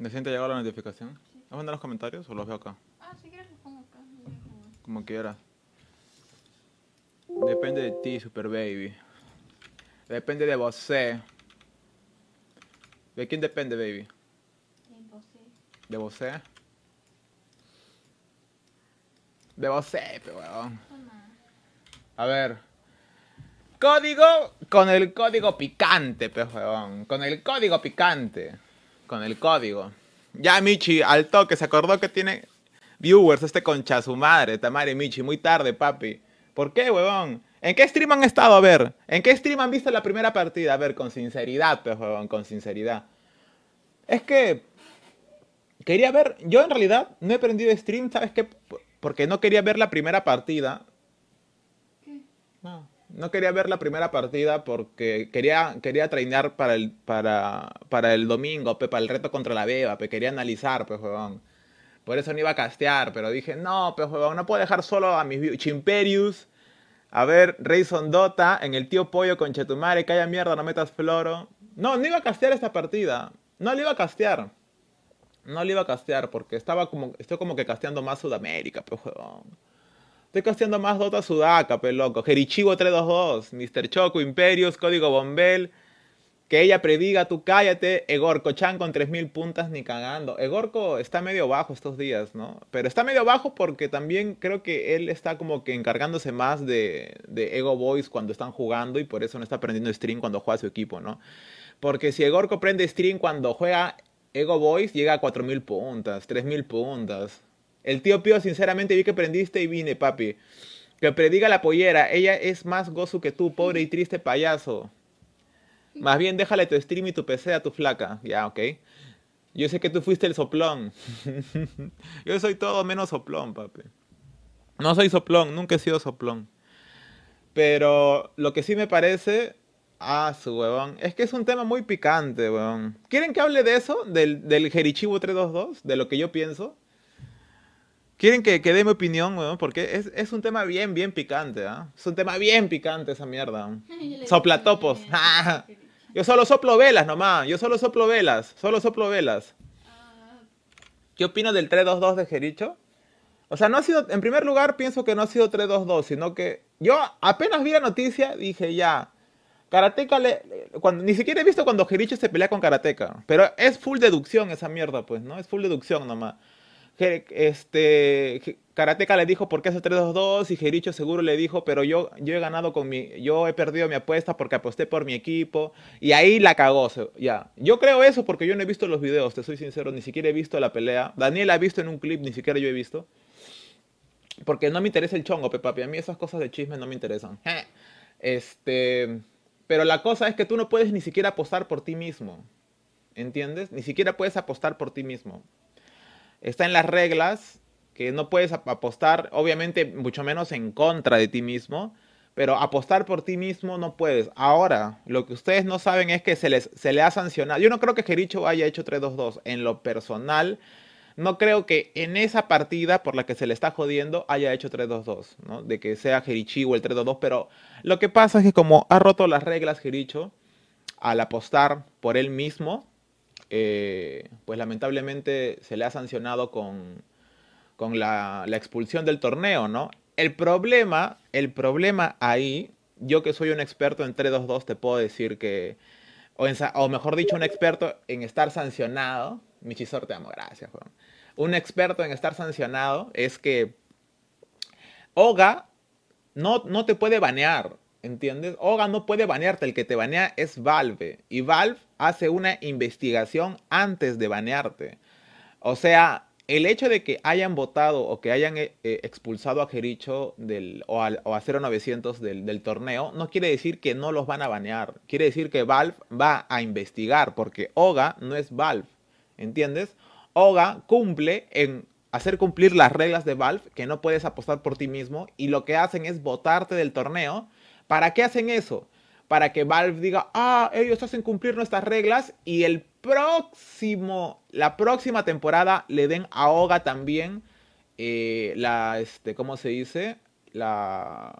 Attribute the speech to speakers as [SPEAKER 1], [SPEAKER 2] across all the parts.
[SPEAKER 1] ¿Decían te llegó la notificación? ¿Vas a mandar los comentarios o los veo acá? Ah, si quieres los pongo acá. Como quieras. Depende de ti, Super Baby. Depende de vos. Eh. ¿De quién depende, baby? De vos. Eh. ¿De vos? Eh? De vos, pero A ver. Código con el código picante, pero Con el código picante con el código. Ya, Michi, al toque, se acordó que tiene viewers este concha su madre, Tamari Michi, muy tarde, papi. ¿Por qué, huevón? ¿En qué stream han estado? A ver, ¿en qué stream han visto la primera partida? A ver, con sinceridad, pues, huevón, con sinceridad. Es que quería ver, yo en realidad no he prendido stream, ¿sabes qué? Porque no quería ver la primera partida. No. No quería ver la primera partida porque quería, quería para el, para, para el domingo, para el reto contra la beba, quería analizar, pues, Por eso no iba a castear, pero dije, no, pues, no puedo dejar solo a mis Chimperius, a ver, Rey Dota, en el tío Pollo con Chetumare, calla mierda, no metas floro. No, no iba a castear esta partida. No le iba a castear. No le iba a castear porque estaba como, estoy como que casteando más Sudamérica, pues, huevón. Estoy costeando más Dota Sudaca, peloco. Jerichivo 322, Mr. Choco, Imperius, Código Bombel. Que ella prediga, tú cállate. Egorco Chan con 3.000 puntas ni cagando. Egorco está medio bajo estos días, ¿no? Pero está medio bajo porque también creo que él está como que encargándose más de, de Ego Boys cuando están jugando y por eso no está prendiendo stream cuando juega su equipo, ¿no? Porque si Egorco prende stream cuando juega Ego Boys, llega a 4.000 puntas, 3.000 puntas. El tío Pío, sinceramente, vi que prendiste y vine, papi. Que prediga la pollera, ella es más gozu que tú, pobre y triste payaso. Más bien déjale tu stream y tu PC a tu flaca. Ya, ok. Yo sé que tú fuiste el soplón. Yo soy todo menos soplón, papi. No soy soplón, nunca he sido soplón. Pero lo que sí me parece... Ah, su huevón. Es que es un tema muy picante, huevón. ¿Quieren que hable de eso? ¿Del, del Jerichivo 322? ¿De lo que yo pienso? Quieren que, que dé mi opinión, weón, porque es, es, un tema bien, bien picante, ¿ah? Es un tema bien picante esa mierda. Soplatopos. yo solo soplo velas nomás, yo solo soplo velas, solo soplo velas. Ah. ¿Qué opino del 3-2-2 de Jericho? O sea, no ha sido, en primer lugar, pienso que no ha sido 3-2-2, sino que yo apenas vi la noticia, dije ya, Karateka, le, cuando, ni siquiera he visto cuando Jericho se pelea con Karateka, pero es full deducción esa mierda, pues, ¿no? Es full deducción nomás este, Karateka le dijo, ¿por qué hace 3-2-2? Y Jericho seguro le dijo, pero yo, yo he ganado con mi, yo he perdido mi apuesta porque aposté por mi equipo. Y ahí la cagó, ya. Yo creo eso porque yo no he visto los videos, te soy sincero, ni siquiera he visto la pelea. Daniel ha visto en un clip, ni siquiera yo he visto. Porque no me interesa el chongo, papi. A mí esas cosas de chisme no me interesan. Este, pero la cosa es que tú no puedes ni siquiera apostar por ti mismo. ¿Entiendes? Ni siquiera puedes apostar por ti mismo está en las reglas, que no puedes apostar, obviamente, mucho menos en contra de ti mismo, pero apostar por ti mismo no puedes. Ahora, lo que ustedes no saben es que se, les, se le ha sancionado. Yo no creo que Jericho haya hecho 3-2-2 en lo personal. No creo que en esa partida por la que se le está jodiendo haya hecho 3-2-2, 2 De que sea Jericho o el 3-2-2, pero lo que pasa es que como ha roto las reglas Jericho al apostar por él mismo, eh, pues lamentablemente se le ha sancionado con, con la, expulsión del torneo, ¿no? El problema, el problema ahí, yo que soy un experto en 3-2-2 te puedo decir que, o, mejor dicho, un experto en estar sancionado, Michisor te amo, gracias, Un experto en estar sancionado es que Oga no, no te puede banear, ¿Entiendes? Oga no puede banearte, el que te banea es Valve. Y Valve hace una investigación antes de banearte. O sea, el hecho de que hayan votado o que hayan eh, eh, expulsado a Jericho del, o, a 0900 del, del, torneo no quiere decir que no los van a banear. Quiere decir que Valve va a investigar porque Oga no es Valve. ¿Entiendes? Oga cumple en hacer cumplir las reglas de Valve, que no puedes apostar por ti mismo, y lo que hacen es votarte del torneo ¿Para qué hacen eso? Para que Valve diga, ah, ellos hacen cumplir nuestras reglas y el próximo, la próxima temporada le den a Oga también eh, la, este, ¿cómo se dice? La,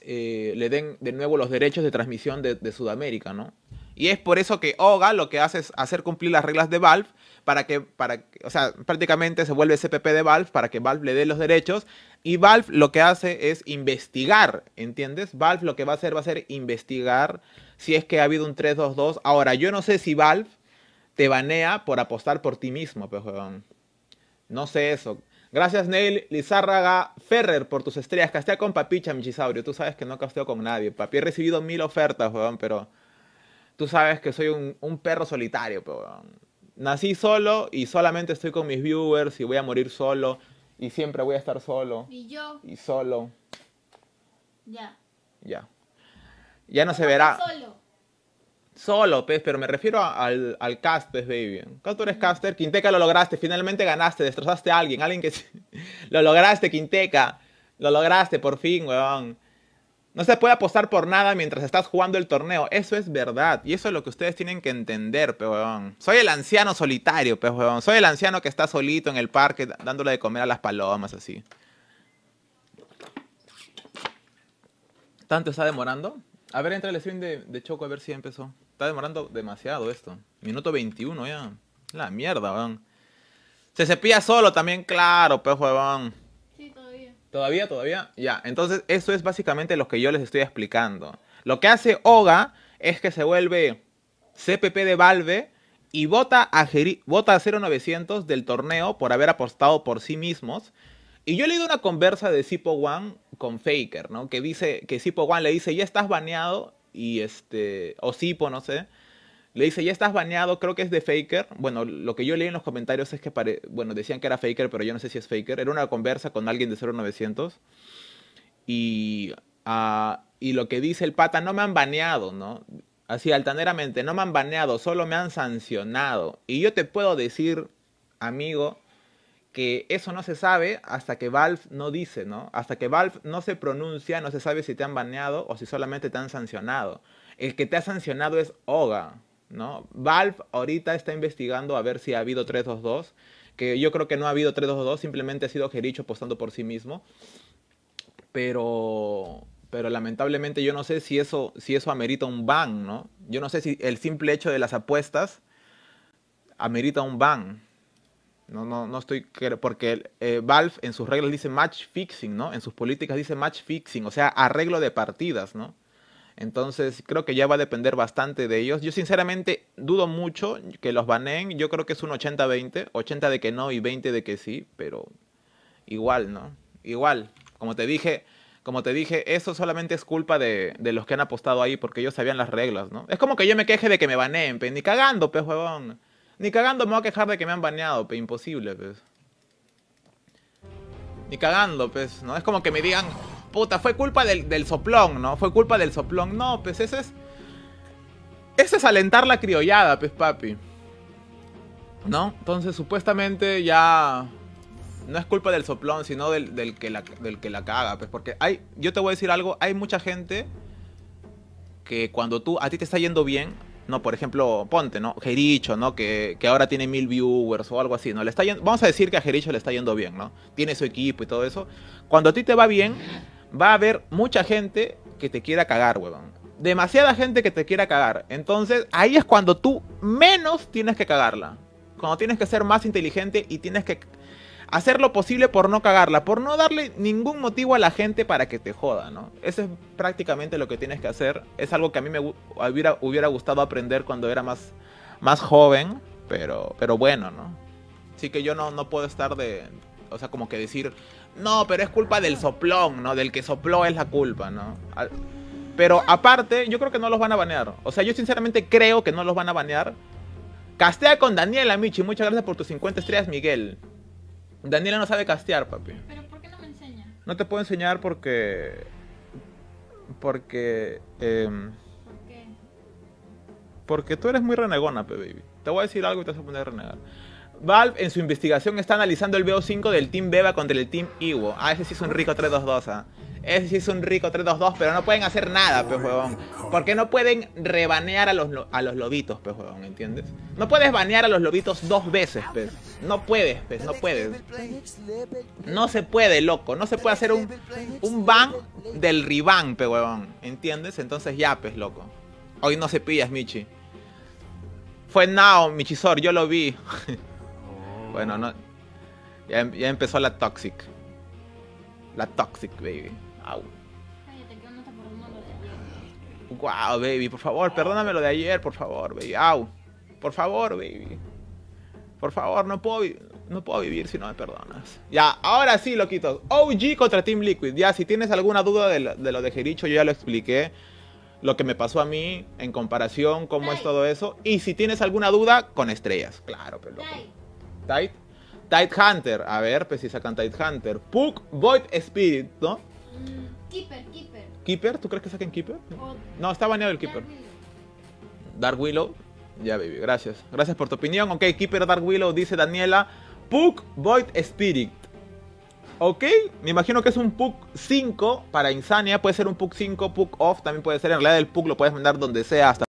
[SPEAKER 1] eh, le den de nuevo los derechos de transmisión de, Sudamérica, ¿no? Y es por eso que OGA lo que hace es hacer cumplir las reglas de Valve para que, para, o sea, prácticamente se vuelve CPP de Valve para que Valve le dé los derechos y Valve lo que hace es investigar, ¿entiendes? Valve lo que va a hacer va a ser investigar si es que ha habido un 3-2-2. Ahora, yo no sé si Valve te banea por apostar por ti mismo, pero pues, No sé eso. Gracias, Neil Lizárraga Ferrer, por tus estrellas. Castea con Papicha, Michisaurio. Tú sabes que no casteo con nadie, papi. He recibido mil ofertas, weón, pero tú sabes que soy un, un perro solitario, pues, weón. Nací solo y solamente estoy con mis viewers y voy a morir solo. Y siempre voy a estar solo. Y yo. Y solo. Ya. Ya. Ya no se verá. Solo. Solo, pues, pero me refiero al, al cast, pues, baby. Tú eres caster, Quinteca lo lograste, finalmente ganaste, destrozaste a alguien, alguien que... lo lograste, Quinteca, lo lograste, por fin, weón. No se puede apostar por nada mientras estás jugando el torneo. Eso es verdad. Y eso es lo que ustedes tienen que entender, peón. Soy el anciano solitario, peón. Soy el anciano que está solito en el parque dándole de comer a las palomas, así. ¿Tanto está demorando? A ver, entra el stream de, Choco a ver si empezó. Está demorando demasiado esto. Minuto 21 ya. La mierda, weón. Se cepilla solo también, claro, peón, weón. Todavía, todavía. Ya, entonces eso es básicamente lo que yo les estoy explicando. Lo que hace Oga es que se vuelve CPP de Valve y vota a, vota a 0900 del torneo por haber apostado por sí mismos. Y yo leí leído una conversa de Zipo One con Faker, ¿no? Que dice que Sipo One le dice, ya estás baneado y este, o Sipo no sé. Le dice, ya estás baneado, creo que es de Faker. Bueno, lo que yo leí en los comentarios es que, bueno, decían que era Faker, pero yo no sé si es Faker. Era una conversa con alguien de 0900. Y, ah, y lo que dice el pata, no me han baneado, ¿no? Así altaneramente, no me han baneado, solo me han sancionado. Y yo te puedo decir, amigo, que eso no se sabe hasta que Valve no dice, ¿no? Hasta que Valve no se pronuncia, no se sabe si te han baneado o si solamente te han sancionado. El que te ha sancionado es Oga. ¿no? Valve ahorita está investigando a ver si ha habido 322, que yo creo que no ha habido 322, simplemente ha sido Jericho apostando por sí mismo. Pero pero lamentablemente yo no sé si eso si eso amerita un ban, ¿no? Yo no sé si el simple hecho de las apuestas amerita un ban. No, no, no estoy. Porque eh, Valve en sus reglas dice match fixing, ¿no? En sus políticas dice match fixing, o sea, arreglo de partidas, ¿no? Entonces creo que ya va a depender bastante de ellos. Yo sinceramente dudo mucho que los baneen. Yo creo que es un 80-20. 80 de que no y 20 de que sí. Pero igual, ¿no? Igual. Como te dije, como te dije, eso solamente es culpa de, los que han apostado ahí porque ellos sabían las reglas, ¿no? Es como que yo me queje de que me baneen, Ni cagando, pe, huevón. Ni cagando me voy a quejar de que me han baneado, pe. Imposible, pues. Ni cagando, pues. No es como que me digan puta, fue culpa del, soplón, ¿no? Fue culpa del soplón. No, pues ese es... Ese es alentar la criollada, pues papi. ¿No? Entonces supuestamente ya... No es culpa del soplón, sino del, que, la, del que la caga, pues porque hay... Yo te voy a decir algo, hay mucha gente que cuando tú a ti te está yendo bien, no, por ejemplo, ponte, ¿no? Jericho, ¿no? Que, que ahora tiene mil viewers o algo así, ¿no? Le está yendo, vamos a decir que a Jericho le está yendo bien, ¿no? Tiene su equipo y todo eso. Cuando a ti te va bien, va a haber mucha gente que te quiera cagar, weón. Demasiada gente que te quiera cagar. Entonces, ahí es cuando tú menos tienes que cagarla. Cuando tienes que ser más inteligente y tienes que hacer lo posible por no cagarla, por no darle ningún motivo a la gente para que te joda, ¿no? Eso es prácticamente lo que tienes que hacer. Es algo que a mí me hubiera, gustado aprender cuando era más, más joven, pero, pero bueno, ¿no? Así que yo no, no puedo estar de, o sea, como que decir, no, pero es culpa del soplón, ¿no? Del que sopló es la culpa, ¿no? Pero aparte, yo creo que no los van a banear. O sea, yo sinceramente creo que no los van a banear. Castea con Daniela, Michi. Muchas gracias por tus 50 estrellas, Miguel. Daniela no sabe castear, papi. ¿Pero por qué no me enseña? No te puedo enseñar porque... Porque... Em, ¿Por qué? Porque tú eres muy renegona, pe baby. Te voy a decir algo y te vas a poner a renegar. Valve en su investigación está analizando el BO5 del Team Beba contra el Team Iwo. Ah, ese sí es un rico 322, ah. Ese sí es un rico 3-2-2, pero no pueden hacer nada, pues huevón. Porque no pueden rebanear a los, a los lobitos, pues huevón, ¿entiendes? No puedes banear a los lobitos dos veces, pues. No puedes, pues, no puedes. No se puede, loco. No se puede hacer un, un ban del riban, pues huevón. ¿Entiendes? Entonces ya, pues, loco. Hoy no se pillas, Michi. Fue Nao, Michisor, yo lo vi. Bueno, no. Em, ya, empezó la Toxic. La Toxic, baby. Au. Wow, baby, por favor, perdóname lo de ayer, por favor, baby. Au. Por favor, baby. Por favor, no puedo, no puedo vivir si no me perdonas. Ya, ahora sí, loquitos. OG contra Team Liquid. Ya, si tienes alguna duda de lo de, Jericho, yo ya lo expliqué. Lo que me pasó a mí en comparación, cómo es todo eso. Y si tienes alguna duda, con estrellas. Claro, pero Tight, Tide Hunter. A ver, pues si sacan Tide Hunter. Puck, Void Spirit, ¿no? keeper, Keeper. ¿Keeper? ¿Tú crees que saquen Keeper? no, está baneado el Keeper. Dark Willow. Ya, baby, gracias. Gracias por tu opinión. Ok, Keeper Dark Willow, dice Daniela. Puck Void Spirit. Ok, me imagino que es un Puck 5 para Insania. Puede ser un Puck 5, Puck Off. También puede ser, en realidad el Puck lo puedes mandar donde sea hasta.